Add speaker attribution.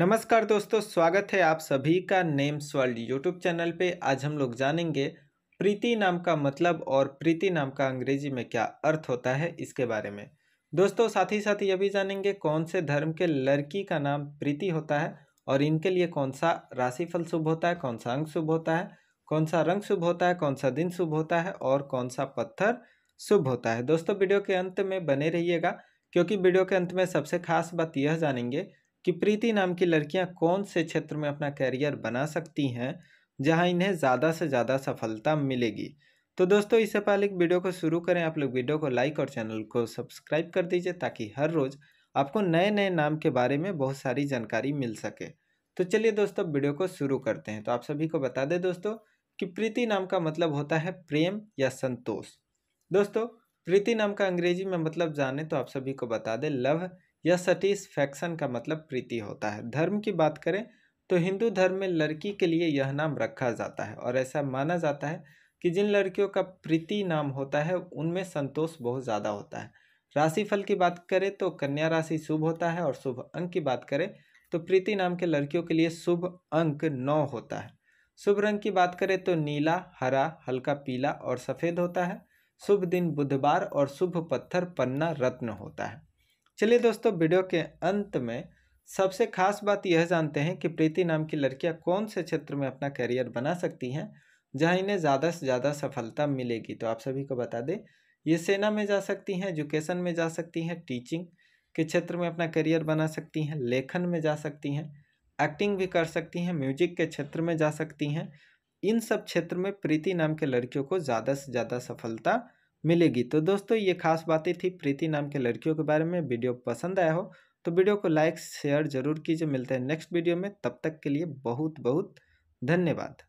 Speaker 1: नमस्कार दोस्तों स्वागत है आप सभी का नेम्स वर्ल्ड यूट्यूब चैनल पे आज हम लोग जानेंगे प्रीति नाम का मतलब और प्रीति नाम का अंग्रेजी में क्या अर्थ होता है इसके बारे में दोस्तों साथ ही साथ ये भी जानेंगे कौन से धर्म के लड़की का नाम प्रीति होता है और इनके लिए कौन सा राशिफल शुभ होता है कौन सा अंग शुभ होता है कौन सा रंग शुभ होता है कौन सा दिन शुभ होता है और कौन सा पत्थर शुभ होता है दोस्तों वीडियो के अंत में बने रहिएगा क्योंकि वीडियो के अंत में सबसे खास बात यह जानेंगे कि प्रीति नाम की लड़कियां कौन से क्षेत्र में अपना कैरियर बना सकती हैं जहां इन्हें ज़्यादा से ज़्यादा सफलता मिलेगी तो दोस्तों इससे पहले वीडियो को शुरू करें आप लोग वीडियो को लाइक और चैनल को सब्सक्राइब कर दीजिए ताकि हर रोज़ आपको नए नए नाम के बारे में बहुत सारी जानकारी मिल सके तो चलिए दोस्तों वीडियो को शुरू करते हैं तो आप सभी को बता दें दोस्तों कि प्रीति नाम का मतलब होता है प्रेम या संतोष दोस्तों प्रीति नाम का अंग्रेजी में मतलब जाने तो आप सभी को बता दें लव या सेटिस्फैक्शन का मतलब प्रीति होता है धर्म की बात करें तो हिंदू धर्म में लड़की के लिए यह नाम रखा जाता है और ऐसा माना जाता है कि जिन लड़कियों का प्रीति नाम होता है उनमें संतोष बहुत ज़्यादा होता है राशिफल की बात करें तो कन्या राशि शुभ होता है और शुभ अंक की बात करें तो प्रीति नाम के लड़कियों के लिए शुभ अंक नौ होता है शुभ रंग की बात करें तो नीला हरा हल्का पीला और सफ़ेद होता है शुभ दिन बुधवार और शुभ पत्थर पन्ना रत्न होता है चलिए दोस्तों वीडियो के अंत में सबसे खास बात यह जानते हैं कि प्रीति नाम की लड़कियां कौन से क्षेत्र में अपना करियर बना सकती हैं जहां इन्हें ज़्यादा से ज़्यादा सफलता मिलेगी तो आप सभी को बता दें ये सेना में जा सकती हैं एजुकेशन में जा सकती हैं टीचिंग के क्षेत्र में अपना करियर बना सकती हैं लेखन में जा सकती हैं एक्टिंग भी कर सकती हैं म्यूजिक के क्षेत्र में जा सकती हैं इन सब क्षेत्र में प्रीति नाम के लड़कियों को ज़्यादा से ज़्यादा सफलता मिलेगी तो दोस्तों ये खास बातें थी प्रीति नाम के लड़कियों के बारे में वीडियो पसंद आया हो तो वीडियो को लाइक शेयर जरूर कीजिए मिलते हैं नेक्स्ट वीडियो में तब तक के लिए बहुत बहुत धन्यवाद